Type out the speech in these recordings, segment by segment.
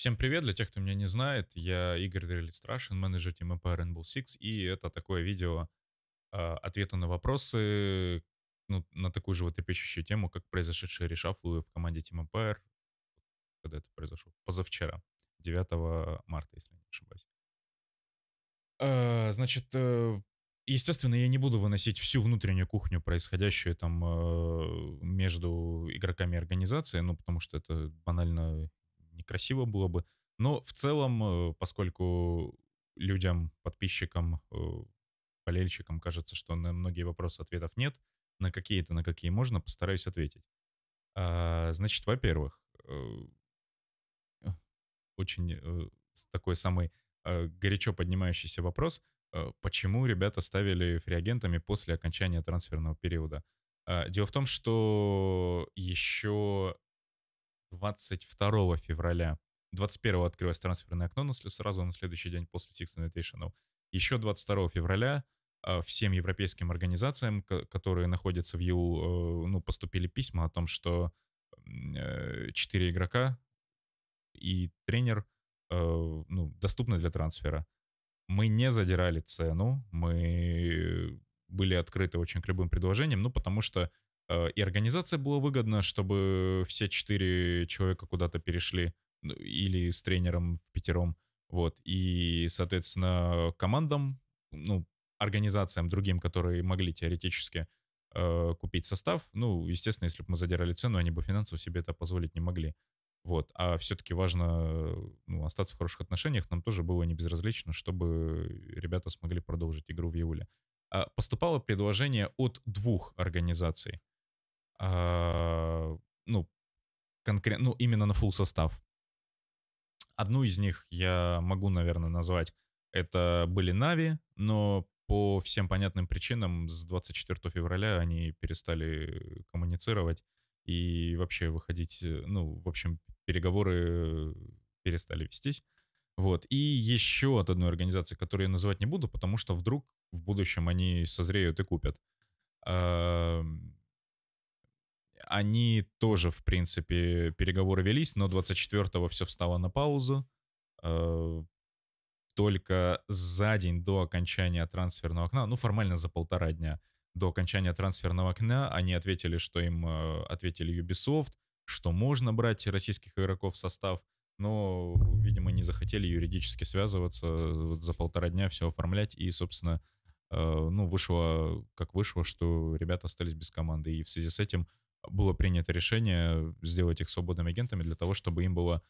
Всем привет, для тех, кто меня не знает, я Игорь Страшин, менеджер ТМП Rainbow Six, и это такое видео э, а, ответа на вопросы ну, на такую же вот животрепещущую тему, как произошедшие решафлы в команде Team Empire, когда это произошло, позавчера, 9 марта, если не ошибаюсь. Э, значит, э, естественно, я не буду выносить всю внутреннюю кухню, происходящую там э, между игроками организации, ну, потому что это банально красиво было бы. Но в целом, э, поскольку людям, подписчикам, э, болельщикам кажется, что на многие вопросы ответов нет, на какие-то, на какие можно, постараюсь ответить. А, значит, во-первых, э, очень такой самый горячо поднимающийся вопрос, почему ребята ставили фриагентами после окончания трансферного периода. А, дело в том, что еще 22 февраля. 21 открылось трансферное окно, но сразу на следующий день после Six Invitational. Ну, Еще 22 февраля а, всем европейским организациям, которые находятся в ЕУ, э, ну, поступили письма о том, что э, четыре игрока и тренер э, ну, доступны для трансфера. Мы не задирали цену, мы были открыты очень к любым предложениям, ну, потому что Э, и организация была выгодна, чтобы все четыре человека куда-то перешли ну, или с тренером в пятером. Вот. И, соответственно, командам, ну, организациям другим, которые могли теоретически э, купить состав, ну, естественно, если бы мы задирали цену, они бы финансово себе это позволить не могли. Вот. А все-таки важно ну, остаться в хороших отношениях. Нам тоже было не безразлично, чтобы ребята смогли продолжить игру в Яуле. А поступало предложение от двух организаций. А, ну, конкретно, ну, именно на full состав. Одну из них я могу, наверное, назвать. Это были Нави, но по всем понятным причинам с 24 февраля они перестали коммуницировать и вообще выходить, э, ну, в общем, переговоры перестали вестись. Вот. И еще от одной организации, которую я называть не буду, потому что вдруг в будущем они созреют и купят они тоже, в принципе, переговоры велись, но 24-го все встало на паузу. Э, только за день до окончания трансферного окна, ну формально за полтора дня до окончания трансферного окна, они ответили, что им э, ответили Ubisoft, что можно брать российских игроков в состав, но, видимо, не захотели юридически связываться, вот э, за полтора дня все оформлять, и, собственно, ну, вышло, как вышло, что ребята остались без команды, и в связи с этим было принято решение сделать их свободными агентами для того, чтобы им было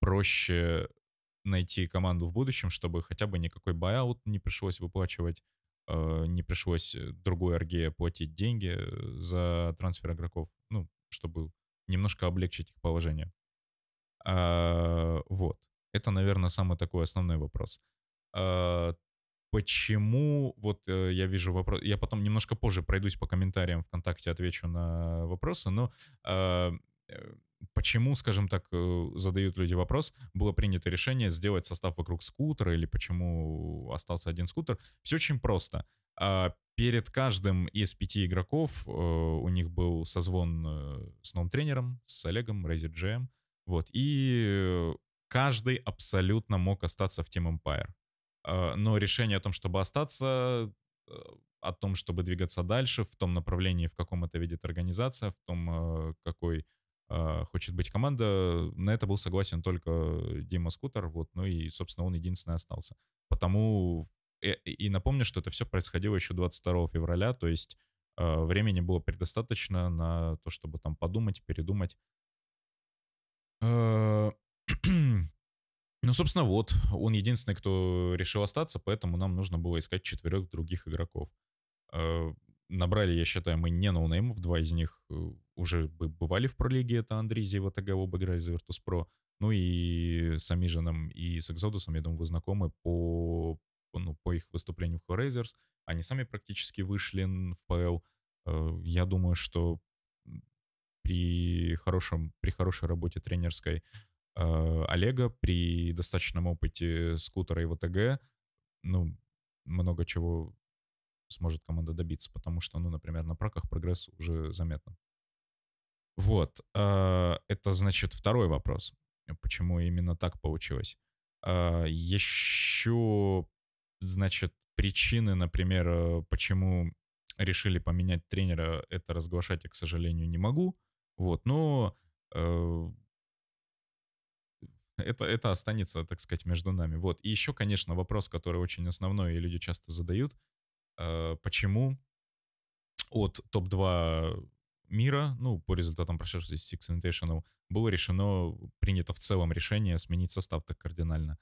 проще найти команду в будущем, чтобы хотя бы никакой buyout не пришлось выплачивать, э, не пришлось э, другой арге платить деньги э, за трансфер игроков, ну, чтобы немножко облегчить их положение. А, вот. Это, наверное, самый такой основной вопрос. А, Почему, вот э, я вижу вопрос, я потом немножко позже пройдусь по комментариям ВКонтакте, отвечу на вопросы, но а, э, почему, скажем так, э, задают люди вопрос, было принято решение сделать состав вокруг скутера или почему остался один скутер. Все очень просто. А, перед каждым из пяти игроков э, у них был созвон э, с новым тренером, с Олегом, Razer GM, вот, и каждый абсолютно мог остаться в Team Empire. А, но решение о том, чтобы остаться, э, о том, чтобы двигаться дальше, в том направлении, в каком это видит организация, в том, э, какой а, хочет быть команда, на это был согласен только Дима Скутер, вот, ну и, собственно, он единственный остался. Потому, э, и, и напомню, что это все происходило еще 22 февраля, то есть а, времени было предостаточно на то, чтобы там подумать, передумать. Ну, собственно, вот, он единственный, кто решил остаться, поэтому нам нужно было искать четверых других игроков. Э, набрали, я считаю, мы не ноунеймов, два из них э, уже бывали в пролиге, это Андрей Зива, ТГ оба играли за Virtus.pro, ну и с Амижином и с Экзодусом, я думаю, вы знакомы по, ну, по их выступлению в Hellraisers, они сами практически вышли в ПЛ. Э, я думаю, что при, хорошем, при хорошей работе тренерской Э, Олега при достаточном опыте скутера и ВТГ, ну, много чего сможет команда добиться, потому что, ну, например, на праках прогресс уже заметно. Вот, э, это, значит, второй вопрос, почему именно так получилось. Э, Еще, значит, причины, например, почему решили поменять тренера, это разглашать я, к сожалению, не могу. Вот, но это, это останется, так сказать, между нами. Вот. И еще, конечно, вопрос, который очень основной, и люди часто задают, э, почему от топ-2 мира, ну, по результатам прошедшего Six Invitational, было решено, принято в целом решение сменить состав так кардинально.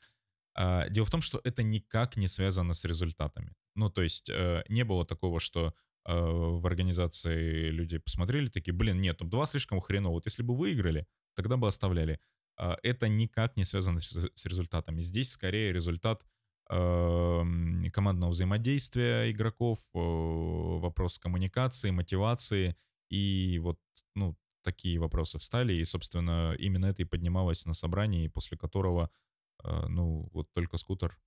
А, дело в том, что это никак не связано с результатами. Ну, то есть э, не было такого, что э, в организации люди посмотрели, такие, блин, нет, топ-2 слишком хреново. Вот если бы выиграли, тогда бы оставляли. А, это никак не связано с результатами. Здесь скорее результат эм, командного взаимодействия игроков, э, вопрос коммуникации, мотивации и вот ну, такие вопросы встали. И, собственно, именно это и поднималось на собрании, после которого, э, ну, вот только скутер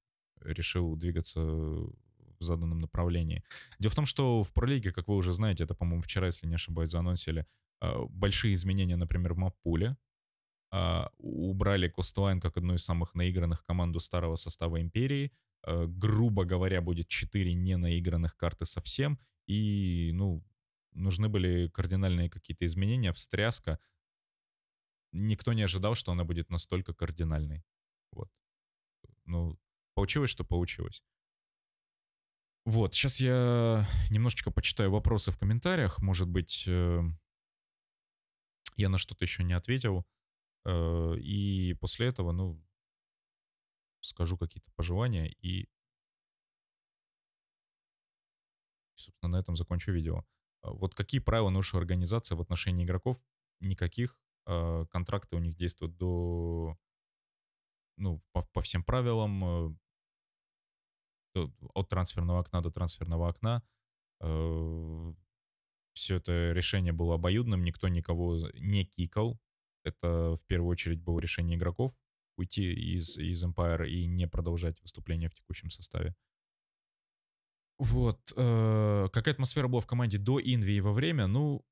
решил двигаться в заданном направлении. Дело в том, что в пролиге, как вы уже знаете, это, по-моему, вчера, если не ошибаюсь, заанонсили, э, большие изменения, например, в маппуле, а, убрали Костлайн как одну из самых наигранных команду старого состава Империи. Э, грубо говоря, будет 4 ненаигранных карты совсем. И, ну, нужны были кардинальные какие-то изменения, встряска. Никто не ожидал, что она будет настолько кардинальной. Вот. Ну, получилось, что получилось. Вот, сейчас я немножечко почитаю вопросы в комментариях. Может быть, э, я на что-то еще не ответил. Э, и после этого, ну, скажу какие-то пожелания и, собственно, на этом закончу видео. А, вот какие правила нарушила организация в отношении игроков? Никаких. А, контракты у них действуют до... Ну, по, по всем правилам. Э, от трансферного окна до трансферного окна. Э, Все это решение было обоюдным, никто никого не кикал, это в первую очередь было решение игроков уйти из, из Empire и не продолжать выступление в текущем составе. Вот. Э, какая атмосфера была в команде до Инви и во время? Ну,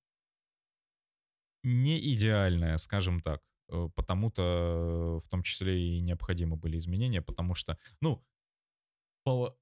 не идеальная, скажем так. Э, потому-то в том числе и необходимы были изменения, потому что, ну, пол...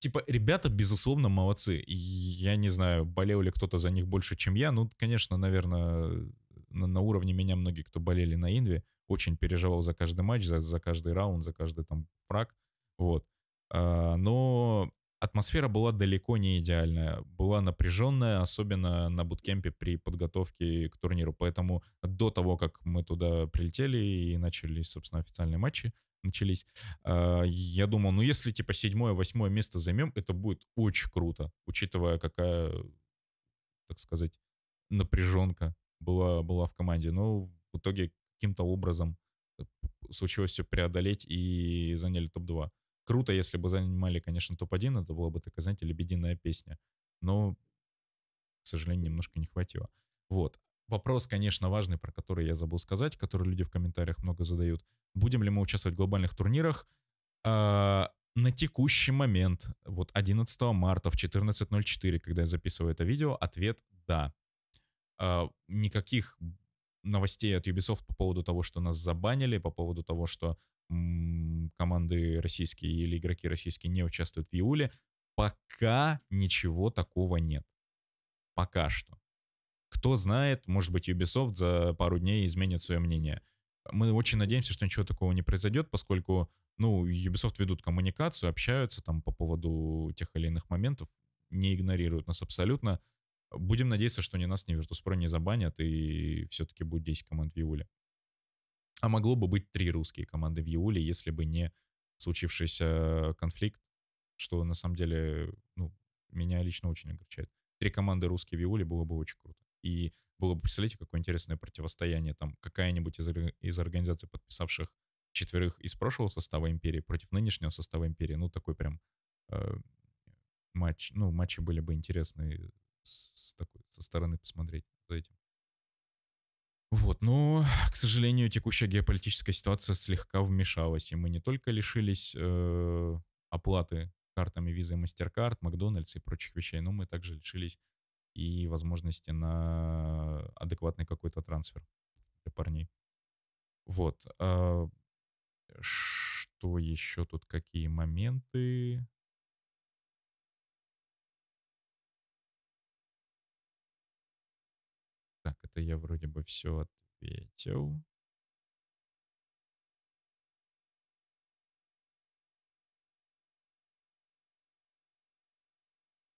типа, ребята, безусловно, молодцы. Я не знаю, болел ли кто-то за них больше, чем я. Ну, конечно, наверное, на, на уровне меня многие, кто болели на Инве, очень переживал за каждый матч, за, за каждый раунд, за каждый там фраг, вот. А, но атмосфера была далеко не идеальная, была напряженная, особенно на буткемпе при подготовке к турниру, поэтому до того, как мы туда прилетели и начали, собственно, официальные матчи, начались, а, я думал, ну если типа седьмое, восьмое место займем, это будет очень круто, учитывая какая, так сказать, напряженка была, была в команде. Но в итоге каким-то образом э, случилось все преодолеть и заняли топ-2. Круто, если бы занимали, конечно, топ-1, это была бы такая, знаете, лебединая песня. Но, к сожалению, немножко не хватило. Вот. Вопрос, конечно, важный, про который я забыл сказать, который люди в комментариях много задают. Будем ли мы участвовать в глобальных турнирах? А, на текущий момент, вот 11 марта в 14.04, когда я записываю это видео, ответ «да». Э, никаких новостей от Ubisoft по поводу того, что нас забанили, по поводу того, что команды российские или игроки российские не участвуют в Иуле, пока ничего такого нет. Пока что. Кто знает, может быть, Ubisoft за пару дней изменит свое мнение. Мы очень надеемся, что ничего такого не произойдет, поскольку, ну, Ubisoft ведут коммуникацию, общаются там по поводу тех или иных моментов, не игнорируют нас абсолютно. Будем надеяться, что ни нас, ни Virtus.pro не забанят, и все-таки будет 10 команд в июле. А могло бы быть три русские команды в июле, если бы не случившийся конфликт, что на самом деле ну, меня лично очень огорчает. Три команды русские в июле было бы очень круто. И было бы, представляете, какое интересное противостояние. Там какая-нибудь из, из организаций, подписавших четверых из прошлого состава империи против нынешнего состава империи. Ну, такой прям э, матч. Ну, матчи были бы интересные с такой, со стороны посмотреть за этим. Вот, но, к сожалению, текущая геополитическая ситуация слегка вмешалась, и мы не только лишились э, оплаты картами Visa и MasterCard, Макдональдс и прочих вещей, но мы также лишились и возможности на адекватный какой-то трансфер для парней. Вот. Э, что еще тут, какие моменты? это я вроде бы все ответил.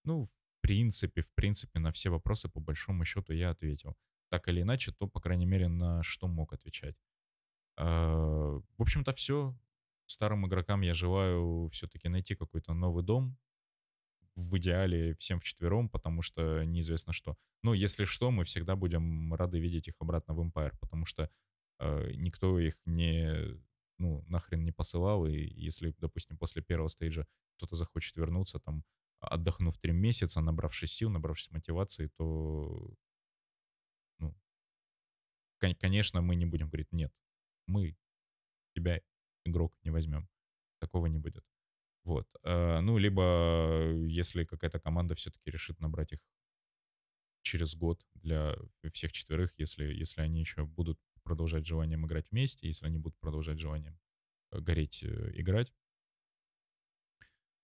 Ну, в принципе, в принципе, на все вопросы по большому счету я ответил. Так или иначе, то, по крайней мере, на что мог отвечать. А, в общем-то, все. Старым игрокам я желаю все-таки найти какой-то новый дом, в идеале всем вчетвером, потому что неизвестно что. Но если что, мы всегда будем рады видеть их обратно в Empire, потому что э, никто их не, ну, нахрен не посылал, и если, допустим, после первого стейджа кто-то захочет вернуться, там, отдохнув три месяца, набравшись сил, набравшись мотивации, то, ну, конечно, мы не будем говорить, нет, мы тебя, игрок, не возьмем. Такого не будет. Вот. Э, ну, либо э, если какая-то команда все-таки решит набрать их через год для всех четверых, если, если они еще будут продолжать желанием играть вместе, если они будут продолжать желанием э, гореть, играть.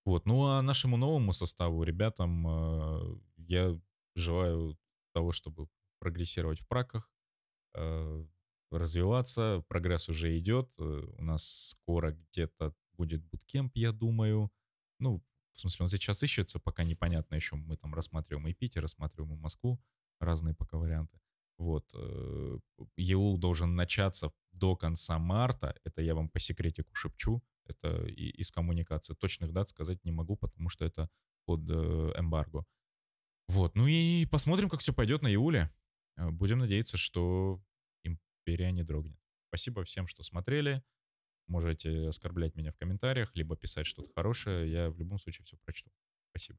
Вот. Ну, а нашему новому составу, ребятам, я желаю того, чтобы прогрессировать в праках, развиваться. Прогресс уже идет. У нас скоро где-то будет буткемп, я думаю. Ну, в смысле, он сейчас ищется, пока непонятно еще. Мы там рассматриваем и Питер, рассматриваем и Москву, разные пока варианты. Вот. Э, ЕУ должен начаться до конца марта. Это я вам по секретику шепчу. Это из коммуникации. Точных дат сказать не могу, потому что это под э, эмбарго. Вот. Ну и посмотрим, как все пойдет на июле. Э, будем надеяться, что империя не дрогнет. Спасибо всем, что смотрели. Можете оскорблять меня в комментариях, либо писать что-то хорошее. Я в любом случае все прочту. Спасибо.